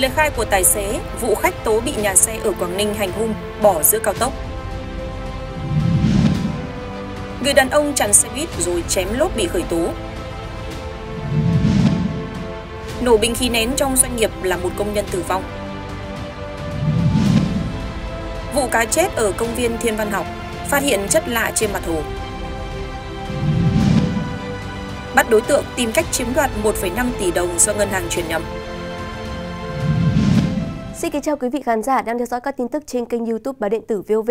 Lời khai của tài xế, vụ khách tố bị nhà xe ở Quảng Ninh hành hung, bỏ giữa cao tốc. Người đàn ông chặn xe buýt rồi chém lốp bị khởi tố. Nổ bình khí nén trong doanh nghiệp là một công nhân tử vong. Vụ cá chết ở công viên Thiên Văn Học, phát hiện chất lạ trên mặt hồ. Bắt đối tượng tìm cách chiếm đoạt 1,5 tỷ đồng do ngân hàng chuyển nhầm. Xin kính chào quý vị khán giả đang theo dõi các tin tức trên kênh YouTube báo điện tử VOV.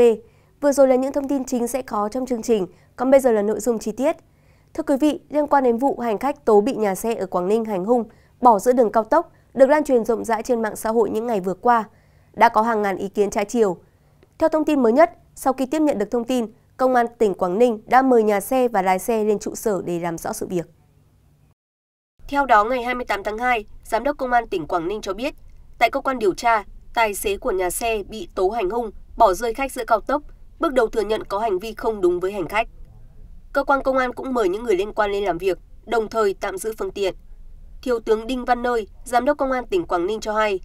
Vừa rồi là những thông tin chính sẽ có trong chương trình, còn bây giờ là nội dung chi tiết. Thưa quý vị, liên quan đến vụ hành khách tố bị nhà xe ở Quảng Ninh hành hung, bỏ giữa đường cao tốc được lan truyền rộng rãi trên mạng xã hội những ngày vừa qua, đã có hàng ngàn ý kiến trái chiều. Theo thông tin mới nhất, sau khi tiếp nhận được thông tin, công an tỉnh Quảng Ninh đã mời nhà xe và lái xe lên trụ sở để làm rõ sự việc. Theo đó, ngày 28 tháng 2, Giám đốc Công an tỉnh Quảng Ninh cho biết tại cơ quan điều tra tài xế của nhà xe bị tố hành hung bỏ rơi khách giữa cao tốc bước đầu thừa nhận có hành vi không đúng với hành khách cơ quan công an cũng mời những người liên quan lên làm việc đồng thời tạm giữ phương tiện thiếu tướng đinh văn nơi giám đốc công an tỉnh quảng ninh cho hay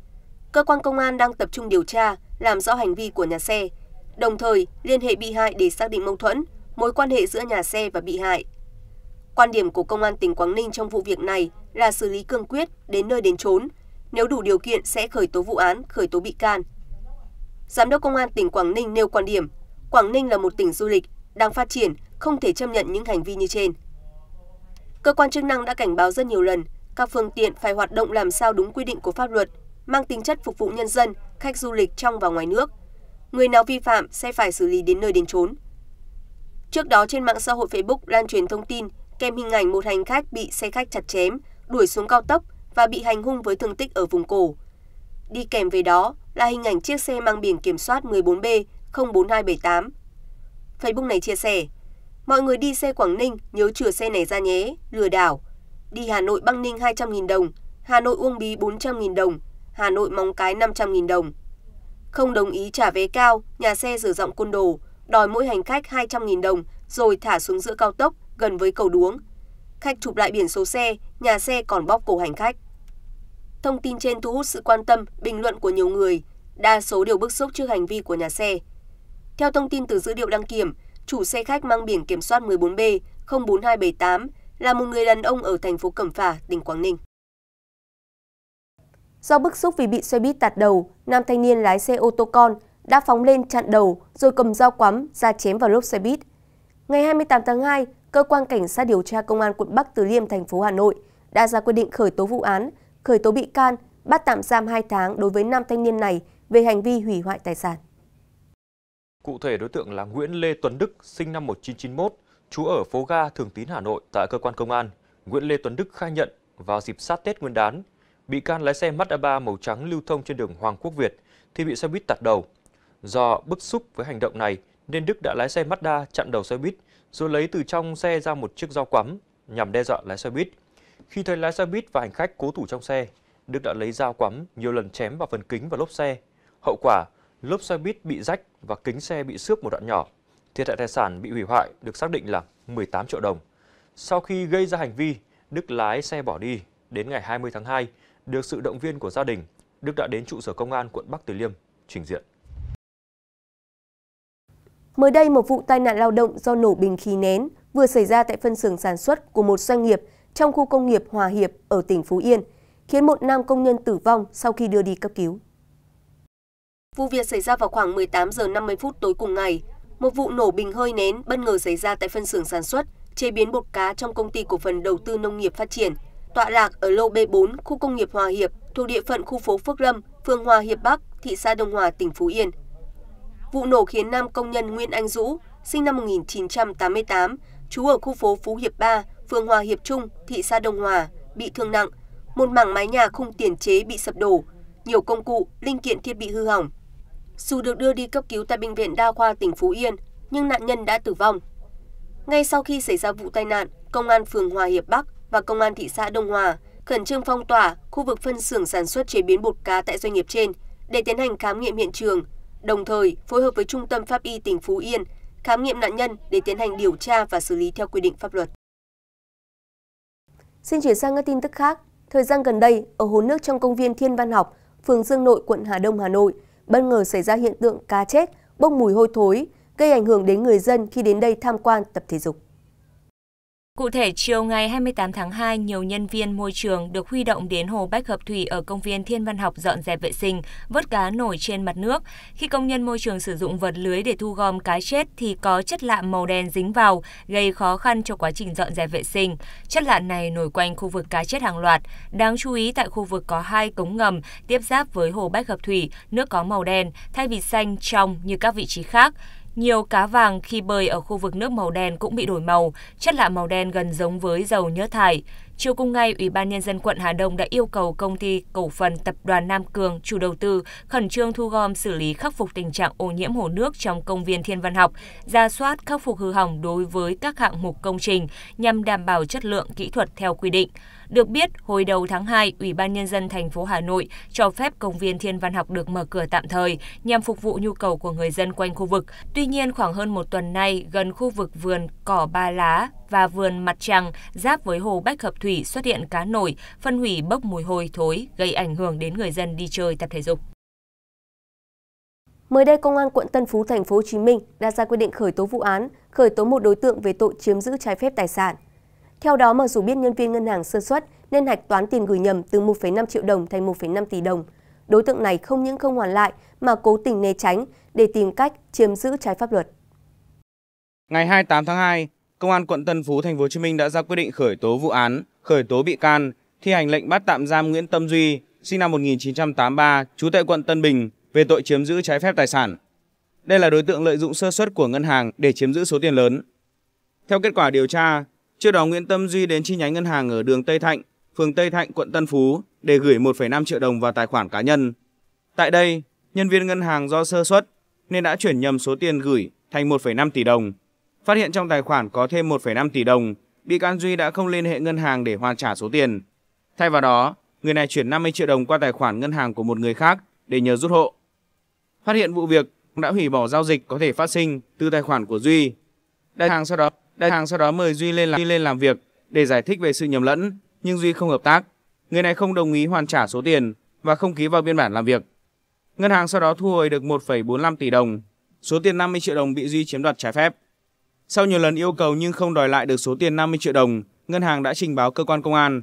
cơ quan công an đang tập trung điều tra làm rõ hành vi của nhà xe đồng thời liên hệ bị hại để xác định mâu thuẫn mối quan hệ giữa nhà xe và bị hại quan điểm của công an tỉnh quảng ninh trong vụ việc này là xử lý cương quyết đến nơi đến trốn nếu đủ điều kiện sẽ khởi tố vụ án, khởi tố bị can. Giám đốc Công an tỉnh Quảng Ninh nêu quan điểm, Quảng Ninh là một tỉnh du lịch, đang phát triển, không thể chấp nhận những hành vi như trên. Cơ quan chức năng đã cảnh báo rất nhiều lần, các phương tiện phải hoạt động làm sao đúng quy định của pháp luật, mang tính chất phục vụ nhân dân, khách du lịch trong và ngoài nước. Người nào vi phạm sẽ phải xử lý đến nơi đến chốn. Trước đó trên mạng xã hội Facebook lan truyền thông tin kèm hình ảnh một hành khách bị xe khách chặt chém, đuổi xuống cao tốc và bị hành hung với thương tích ở vùng cổ. Đi kèm với đó là hình ảnh chiếc xe mang biển kiểm soát 14B 04278. Facebook này chia sẻ, mọi người đi xe Quảng Ninh nhớ chừa xe này ra nhé, lừa đảo. Đi Hà Nội Băng Ninh 200.000 đồng, Hà Nội Uông Bí 400.000 đồng, Hà Nội Móng Cái 500.000 đồng. Không đồng ý trả vé cao, nhà xe rửa rộng côn đồ, đòi mỗi hành khách 200.000 đồng rồi thả xuống giữa cao tốc gần với cầu đuống. Khách chụp lại biển số xe, nhà xe còn bóc cổ hành khách thông tin trên thu hút sự quan tâm bình luận của nhiều người đa số đều bức xúc trước hành vi của nhà xe theo thông tin từ dữ liệu đăng kiểm chủ xe khách mang biển kiểm soát 14 b 04278 là một người đàn ông ở thành phố Cẩm Phả, tỉnh Quảng Ninh. Do bức xúc vì bị xe buýt tạt đầu, nam thanh niên lái xe ô tô con đã phóng lên chặn đầu rồi cầm dao quắm ra chém vào lốp xe buýt. Ngày 28 tháng 2, cơ quan cảnh sát điều tra công an quận Bắc Từ Liêm thành phố Hà Nội đã ra quyết định khởi tố vụ án khởi tố bị can, bắt tạm giam 2 tháng đối với nam thanh niên này về hành vi hủy hoại tài sản. Cụ thể đối tượng là Nguyễn Lê Tuấn Đức, sinh năm 1991, trú ở phố Ga, Thường Tín, Hà Nội tại cơ quan công an. Nguyễn Lê Tuấn Đức khai nhận vào dịp sát Tết Nguyên đán, bị can lái xe Mazda 3 màu trắng lưu thông trên đường Hoàng Quốc Việt thì bị xe buýt tạt đầu. Do bức xúc với hành động này nên Đức đã lái xe Mazda chặn đầu xe buýt rồi lấy từ trong xe ra một chiếc dao quắm nhằm đe dọa lái xe buýt. Khi thấy lái xe buýt và hành khách cố thủ trong xe, Đức đã lấy dao quắm nhiều lần chém vào phần kính và lốp xe. Hậu quả, lốp xe buýt bị rách và kính xe bị xước một đoạn nhỏ. Thiệt hại tài sản bị hủy hoại được xác định là 18 triệu đồng. Sau khi gây ra hành vi, Đức lái xe bỏ đi. Đến ngày 20 tháng 2, được sự động viên của gia đình, Đức đã đến trụ sở công an quận Bắc Từ Liêm trình diện. Mới đây, một vụ tai nạn lao động do nổ bình khí nén vừa xảy ra tại phân xưởng sản xuất của một doanh nghiệp trong khu công nghiệp Hòa Hiệp ở tỉnh Phú Yên, khiến một nam công nhân tử vong sau khi đưa đi cấp cứu. Vụ việc xảy ra vào khoảng 18 giờ 50 phút tối cùng ngày. Một vụ nổ bình hơi nén bất ngờ xảy ra tại phân xưởng sản xuất, chế biến bột cá trong công ty cổ phần đầu tư nông nghiệp phát triển, tọa lạc ở lô B4, khu công nghiệp Hòa Hiệp, thuộc địa phận khu phố Phước Lâm, phường Hòa Hiệp Bắc, thị xã Đông Hòa, tỉnh Phú Yên. Vụ nổ khiến nam công nhân Nguyễn Anh Dũ, sinh năm 1988, trú ở khu phố Phú Hiệp 3, phường hòa hiệp trung thị xã đông hòa bị thương nặng một mảng mái nhà khung tiền chế bị sập đổ nhiều công cụ linh kiện thiết bị hư hỏng dù được đưa đi cấp cứu tại bệnh viện đa khoa tỉnh phú yên nhưng nạn nhân đã tử vong ngay sau khi xảy ra vụ tai nạn công an phường hòa hiệp bắc và công an thị xã đông hòa khẩn trương phong tỏa khu vực phân xưởng sản xuất chế biến bột cá tại doanh nghiệp trên để tiến hành khám nghiệm hiện trường đồng thời phối hợp với trung tâm pháp y tỉnh phú yên khám nghiệm nạn nhân để tiến hành điều tra và xử lý theo quy định pháp luật Xin chuyển sang các tin tức khác. Thời gian gần đây, ở hồ nước trong công viên Thiên Văn Học, phường Dương Nội, quận Hà Đông, Hà Nội, bất ngờ xảy ra hiện tượng cá chết, bốc mùi hôi thối, gây ảnh hưởng đến người dân khi đến đây tham quan tập thể dục. Cụ thể, chiều ngày 28 tháng 2, nhiều nhân viên môi trường được huy động đến hồ Bách Hợp Thủy ở công viên Thiên Văn Học dọn dẹp vệ sinh, vớt cá nổi trên mặt nước. Khi công nhân môi trường sử dụng vật lưới để thu gom cá chết thì có chất lạ màu đen dính vào, gây khó khăn cho quá trình dọn dẹp vệ sinh. Chất lạ này nổi quanh khu vực cá chết hàng loạt. Đáng chú ý tại khu vực có hai cống ngầm tiếp giáp với hồ Bách Hợp Thủy, nước có màu đen thay vì xanh trong như các vị trí khác. Nhiều cá vàng khi bơi ở khu vực nước màu đen cũng bị đổi màu, chất lạ màu đen gần giống với dầu nhớt thải. Chiều cùng ngày, Ủy ban Nhân dân quận Hà Đông đã yêu cầu công ty cổ phần tập đoàn Nam Cường, chủ đầu tư, khẩn trương thu gom xử lý khắc phục tình trạng ô nhiễm hồ nước trong công viên Thiên Văn Học, ra soát khắc phục hư hỏng đối với các hạng mục công trình nhằm đảm bảo chất lượng kỹ thuật theo quy định. Được biết, hồi đầu tháng 2, Ủy ban nhân dân thành phố Hà Nội cho phép công viên Thiên Văn Học được mở cửa tạm thời nhằm phục vụ nhu cầu của người dân quanh khu vực. Tuy nhiên, khoảng hơn một tuần nay, gần khu vực vườn cỏ ba lá và vườn mặt trăng giáp với hồ Bách Hợp Thủy xuất hiện cá nổi, phân hủy bốc mùi hôi thối gây ảnh hưởng đến người dân đi chơi tập thể dục. Mới đây, Công an quận Tân Phú, thành phố Hồ Chí Minh đã ra quyết định khởi tố vụ án, khởi tố một đối tượng về tội chiếm giữ trái phép tài sản. Theo đó, mặc dù biết nhân viên ngân hàng sơ suất nên hạch toán tiền gửi nhầm từ 1,5 triệu đồng thành 1,5 tỷ đồng, đối tượng này không những không hoàn lại mà cố tình né tránh để tìm cách chiếm giữ trái pháp luật. Ngày 28 tháng 2, Công an quận Tân Phú, thành phố Hồ Chí Minh đã ra quyết định khởi tố vụ án, khởi tố bị can, thi hành lệnh bắt tạm giam Nguyễn Tâm Duy, sinh năm 1983, trú tại quận Tân Bình về tội chiếm giữ trái phép tài sản. Đây là đối tượng lợi dụng sơ suất của ngân hàng để chiếm giữ số tiền lớn. Theo kết quả điều tra, Trước đó Nguyễn Tâm Duy đến chi nhánh ngân hàng ở đường Tây Thạnh, phường Tây Thạnh, quận Tân Phú để gửi 1,5 triệu đồng vào tài khoản cá nhân. Tại đây, nhân viên ngân hàng do sơ suất nên đã chuyển nhầm số tiền gửi thành 1,5 tỷ đồng. Phát hiện trong tài khoản có thêm 1,5 tỷ đồng, bị can Duy đã không liên hệ ngân hàng để hoàn trả số tiền. Thay vào đó, người này chuyển 50 triệu đồng qua tài khoản ngân hàng của một người khác để nhờ rút hộ. Phát hiện vụ việc đã hủy bỏ giao dịch có thể phát sinh từ tài khoản của Duy. Đại hàng sau đó Đại hàng sau đó mời Duy lên làm, Duy lên làm việc để giải thích về sự nhầm lẫn, nhưng Duy không hợp tác. Người này không đồng ý hoàn trả số tiền và không ký vào biên bản làm việc. Ngân hàng sau đó thu hồi được 1,45 tỷ đồng, số tiền 50 triệu đồng bị Duy chiếm đoạt trái phép. Sau nhiều lần yêu cầu nhưng không đòi lại được số tiền 50 triệu đồng, ngân hàng đã trình báo cơ quan công an.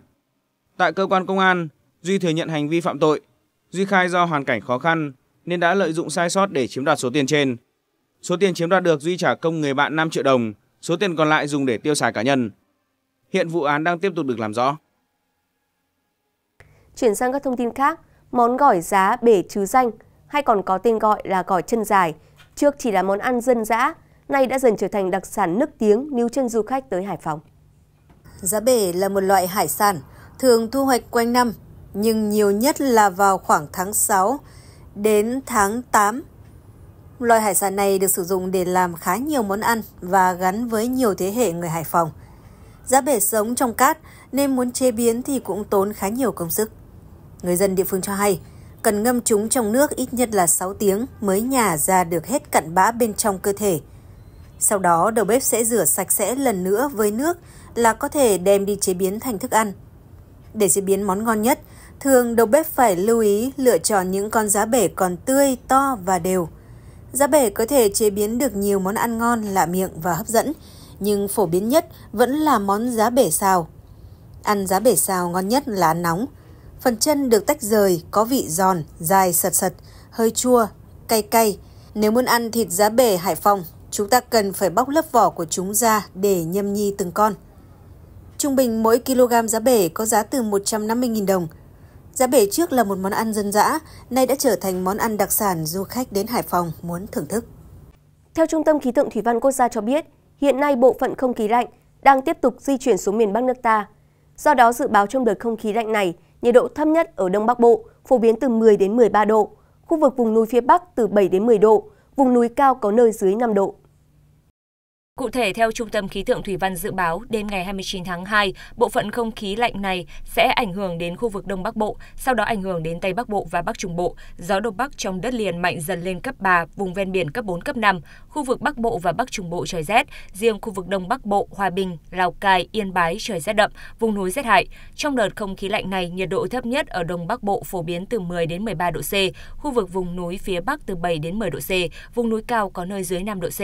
Tại cơ quan công an, Duy thừa nhận hành vi phạm tội. Duy khai do hoàn cảnh khó khăn nên đã lợi dụng sai sót để chiếm đoạt số tiền trên. Số tiền chiếm đoạt được Duy trả công người bạn 5 triệu đồng số tiền còn lại dùng để tiêu xài cá nhân. Hiện vụ án đang tiếp tục được làm rõ. Chuyển sang các thông tin khác, món gỏi giá bể chứ danh hay còn có tên gọi là gỏi chân dài, trước chỉ là món ăn dân dã, nay đã dần trở thành đặc sản nước tiếng níu chân du khách tới Hải Phòng. Giá bể là một loại hải sản thường thu hoạch quanh năm, nhưng nhiều nhất là vào khoảng tháng 6 đến tháng 8 Loài hải sản này được sử dụng để làm khá nhiều món ăn và gắn với nhiều thế hệ người Hải Phòng. Giá bể sống trong cát nên muốn chế biến thì cũng tốn khá nhiều công sức. Người dân địa phương cho hay, cần ngâm chúng trong nước ít nhất là 6 tiếng mới nhả ra được hết cặn bã bên trong cơ thể. Sau đó đầu bếp sẽ rửa sạch sẽ lần nữa với nước là có thể đem đi chế biến thành thức ăn. Để chế biến món ngon nhất, thường đầu bếp phải lưu ý lựa chọn những con giá bể còn tươi, to và đều – Giá bể có thể chế biến được nhiều món ăn ngon, lạ miệng và hấp dẫn, nhưng phổ biến nhất vẫn là món giá bể xào. Ăn giá bể xào ngon nhất là ăn nóng. Phần chân được tách rời, có vị giòn, dài sật sật, hơi chua, cay cay. Nếu muốn ăn thịt giá bể Hải Phòng, chúng ta cần phải bóc lớp vỏ của chúng ra để nhâm nhi từng con. Trung bình mỗi kg giá bể có giá từ 150.000 đồng – Giá bể trước là một món ăn dân dã, nay đã trở thành món ăn đặc sản du khách đến Hải Phòng muốn thưởng thức. Theo Trung tâm Khí tượng Thủy văn Quốc gia cho biết, hiện nay bộ phận không khí lạnh đang tiếp tục di chuyển xuống miền Bắc nước ta. Do đó dự báo trong đợt không khí lạnh này, nhiệt độ thấp nhất ở Đông Bắc Bộ phổ biến từ 10 đến 13 độ, khu vực vùng núi phía Bắc từ 7 đến 10 độ, vùng núi cao có nơi dưới 5 độ. Cụ thể, theo Trung tâm Khí tượng Thủy văn dự báo, đêm ngày 29 tháng 2, bộ phận không khí lạnh này sẽ ảnh hưởng đến khu vực Đông Bắc Bộ, sau đó ảnh hưởng đến Tây Bắc Bộ và Bắc Trung Bộ. Gió Đông Bắc trong đất liền mạnh dần lên cấp 3, vùng ven biển cấp 4, cấp 5. Khu vực Bắc Bộ và Bắc Trung Bộ trời rét, riêng khu vực Đông Bắc Bộ, Hòa Bình, Lào Cai, Yên Bái trời rét đậm, vùng núi rét hại. Trong đợt không khí lạnh này, nhiệt độ thấp nhất ở Đông Bắc Bộ phổ biến từ 10 đến 13 độ C, khu vực vùng núi phía Bắc từ 7 đến 10 độ C, vùng núi cao có nơi dưới 5 độ C.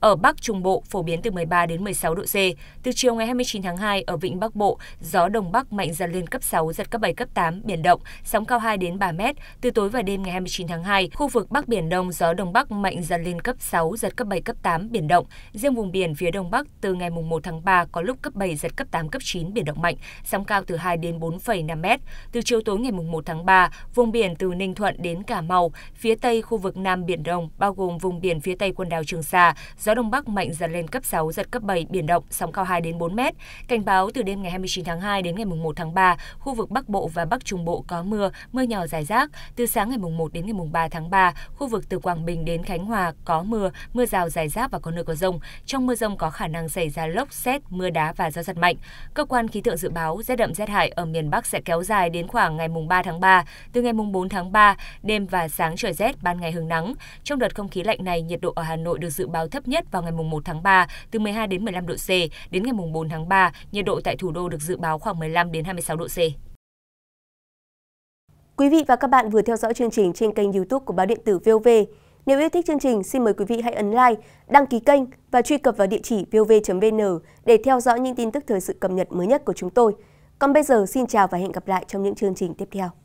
Ở Bắc Trung Bộ phổ biến từ 13 đến 16 độ C. Từ chiều ngày 29 tháng 2 ở Vịnh Bắc Bộ, gió đông bắc mạnh dần lên cấp 6 giật cấp 7 cấp 8 biển động, sóng cao 2 đến 3 mét. Từ tối và đêm ngày 29 tháng 2, khu vực Bắc Biển Đông gió đông bắc mạnh dần lên cấp 6 giật cấp 7 cấp 8 biển động. Riêng vùng biển phía đông bắc từ ngày 1 tháng 3 có lúc cấp 7 giật cấp 8 cấp 9 biển động mạnh, sóng cao từ 2 đến 4,5 mét. Từ chiều tối ngày 1 tháng 3, vùng biển từ Ninh Thuận đến Cà Mau, phía tây khu vực Nam Biển Đông bao gồm vùng biển phía tây quần đảo Trường Sa, gió gió đông bắc mạnh dần lên cấp 6, giật cấp 7, biển động, sóng cao 2 đến 4 mét. Cảnh báo từ đêm ngày 29 tháng 2 đến ngày 1 tháng 3, khu vực Bắc Bộ và Bắc Trung Bộ có mưa, mưa nhỏ rải rác. Từ sáng ngày 1 đến ngày 3 tháng 3, khu vực từ Quảng Bình đến Khánh Hòa có mưa, mưa rào rải rác và có nơi có rông. Trong mưa rông có khả năng xảy ra lốc, xét, mưa đá và gió giật mạnh. Cơ quan khí tượng dự báo rét đậm rét hại ở miền Bắc sẽ kéo dài đến khoảng ngày 3 tháng 3. Từ ngày 4 tháng 3, đêm và sáng trời rét, ban ngày hứng nắng. Trong đợt không khí lạnh này, nhiệt độ ở Hà Nội được dự báo thấp nhất rét vào ngày 1 tháng 3 từ 12 đến 15 độ C, đến ngày 4 tháng 3, nhiệt độ tại thủ đô được dự báo khoảng 15 đến 26 độ C. Quý vị và các bạn vừa theo dõi chương trình trên kênh YouTube của báo điện tử VOV. Nếu yêu thích chương trình, xin mời quý vị hãy ấn like, đăng ký kênh và truy cập vào địa chỉ vov.vn để theo dõi những tin tức thời sự cập nhật mới nhất của chúng tôi. Còn bây giờ, xin chào và hẹn gặp lại trong những chương trình tiếp theo.